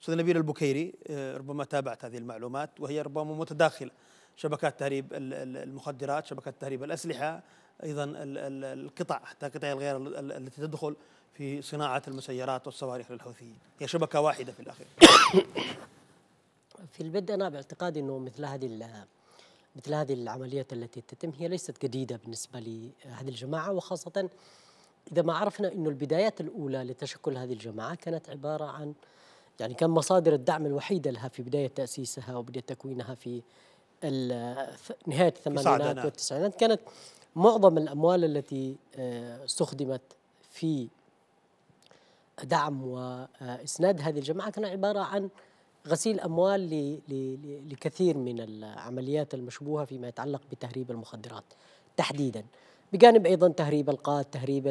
استاذ نبيل البكيري آه، ربما تابعت هذه المعلومات وهي ربما متداخله شبكات تهريب المخدرات شبكات تهريب الاسلحه ايضا القطع حتى قطع الغير التي تدخل في صناعه المسيرات والصواريخ للحوثيين هي شبكه واحده في الاخير في البدء انا باعتقادي انه مثل هذه مثل هذه العمليات التي تتم هي ليست جديده بالنسبه لهذه آه، الجماعه وخاصه اذا ما عرفنا انه البدايات الاولى لتشكل هذه الجماعه كانت عباره عن يعني كان مصادر الدعم الوحيدة لها في بداية تأسيسها وبداية تكوينها في نهاية الثمانينات والتسعينات كانت معظم الأموال التي آه، استخدمت في دعم وإسناد هذه الجماعة كان عبارة عن غسيل أموال لكثير من العمليات المشبوهة فيما يتعلق بتهريب المخدرات تحديدا بجانب ايضا تهريب القات تهريب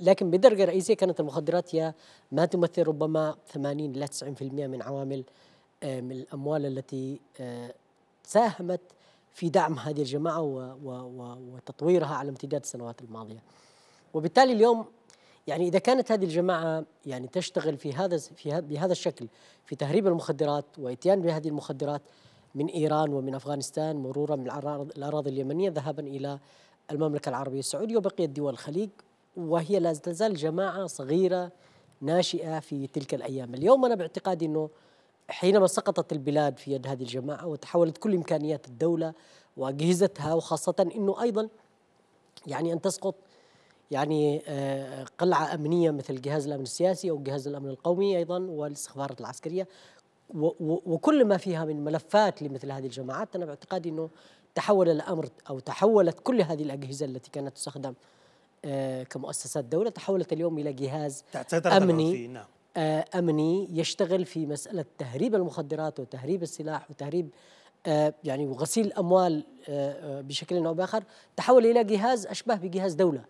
لكن بدرجه رئيسيه كانت المخدرات هي ما تمثل ربما 80 الى 90% من عوامل آه، من الاموال التي آه، ساهمت في دعم هذه الجماعه وتطويرها على امتداد السنوات الماضيه. وبالتالي اليوم يعني اذا كانت هذه الجماعه يعني تشتغل في هذا في بهذا الشكل في تهريب المخدرات واتيان بهذه المخدرات من ايران ومن افغانستان مرورا من الاراضي اليمنيه ذهابا الى المملكة العربية السعودية وبقية دول الخليج وهي لا تزال جماعة صغيرة ناشئة في تلك الأيام اليوم أنا باعتقادي أنه حينما سقطت البلاد في يد هذه الجماعة وتحولت كل إمكانيات الدولة وأجهزتها وخاصة أنه أيضا يعني أن تسقط يعني آه، قلعة أمنية مثل جهاز الأمن السياسي أو جهاز الأمن القومي أيضا والاستخبارات العسكرية وكل ما فيها من ملفات لمثل هذه الجماعات أنا باعتقادي أنه تحول الأمر أو تحولت كل هذه الأجهزة التي كانت تستخدم آه، كمؤسسات دولة تحولت اليوم إلى جهاز أمني نعم. آه، أمني يشتغل في مسألة تهريب المخدرات وتهريب السلاح وتهريب آه، يعني وغسيل الأموال بشكل أو بآخر تحول إلى جهاز أشبه بجهاز دولة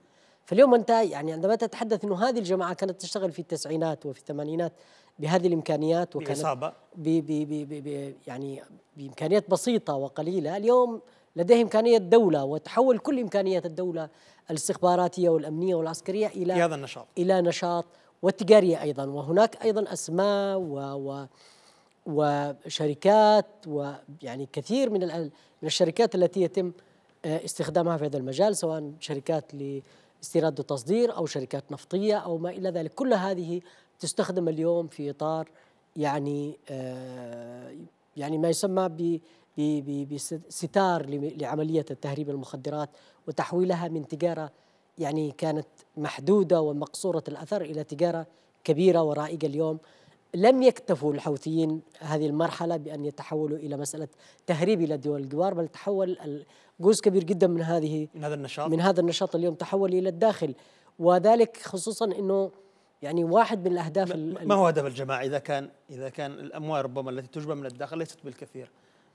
فاليوم انت يعني عندما تتحدث انه هذه الجماعه كانت تشتغل في التسعينات وفي الثمانينات بهذه الامكانيات وكانت بإصابة. بي بي بي بي يعني بامكانيات بسيطه وقليله اليوم لديه إمكانية دولة وتحول كل إمكانيات الدولة الاستخباراتية والأمنية والعسكرية إلى هذا النشاط إلى نشاط والتجارية أيضا وهناك أيضا أسماء و, و وشركات ويعني كثير من من الشركات التي يتم آه، استخدامها في هذا المجال سواء شركات استيراد وتصدير أو شركات نفطية أو ما إلى ذلك كل هذه تستخدم اليوم في إطار يعني آه، يعني ما يسمى ب بستار لعملية التهريب المخدرات وتحويلها من تجارة يعني كانت محدودة ومقصورة الأثر إلى تجارة كبيرة ورائجة اليوم لم يكتفوا الحوثيين هذه المرحلة بأن يتحولوا إلى مسألة تهريب إلى الدول الجوار بل تحول جزء كبير جدا من هذه من هذا النشاط من هذا النشاط اليوم تحول إلى الداخل وذلك خصوصا أنه يعني واحد من الأهداف ما هو هدف الجماعة إذا كان إذا كان الأموال ربما التي تجبى من الداخل ليست بالكثير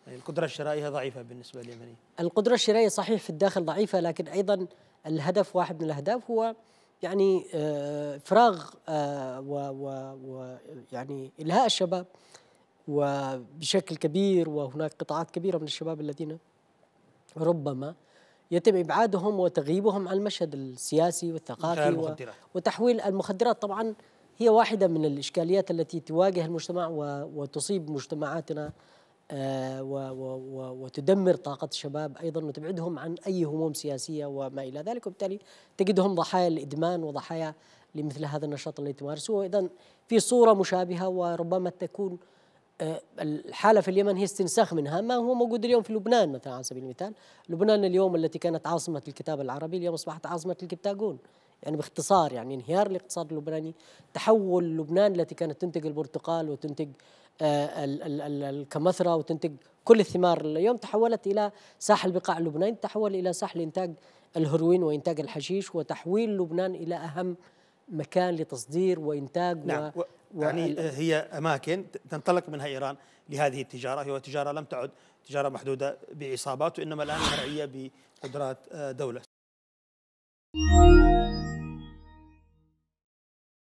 يعني القدرة الشرائية ضعيفة بالنسبة لليمنيين القدرة الشرائية صحيح في الداخل ضعيفة لكن أيضا الهدف واحد من الأهداف هو يعني آه، فراغ آه، و, و, و يعني إلهاء الشباب وبشكل كبير وهناك قطاعات كبيرة من الشباب الذين ربما يتم إبعادهم وتغييبهم عن المشهد السياسي والثقافي وتحويل المخدرات طبعا هي واحدة من الإشكاليات التي تواجه المجتمع وتصيب مجتمعاتنا آه، وتدمر طاقة الشباب أيضا وتبعدهم عن أي هموم سياسية وما إلى ذلك وبالتالي تجدهم ضحايا الإدمان وضحايا لمثل هذا النشاط الذي تمارسوه إذا في صورة مشابهة وربما تكون آه، الحالة في اليمن هي استنساخ منها ما هو موجود اليوم في لبنان مثلا على سبيل المثال لبنان اليوم التي كانت عاصمة الكتاب العربي اليوم أصبحت عاصمة الكبتاجون يعني باختصار يعني انهيار الاقتصاد اللبناني تحول لبنان التي كانت تنتج البرتقال وتنتج آه، الكمثرى وتنتج كل الثمار اليوم تحولت إلى ساحل بقاع لبنان تحول إلى ساحل إنتاج الهروين وإنتاج الحشيش وتحويل لبنان إلى أهم مكان لتصدير وإنتاج نعم و... و... يعني هي أماكن تنطلق منها إيران لهذه التجارة هي تجارة لم تعد تجارة محدودة بعصابات وإنما الآن مرعية بقدرات آه، دولة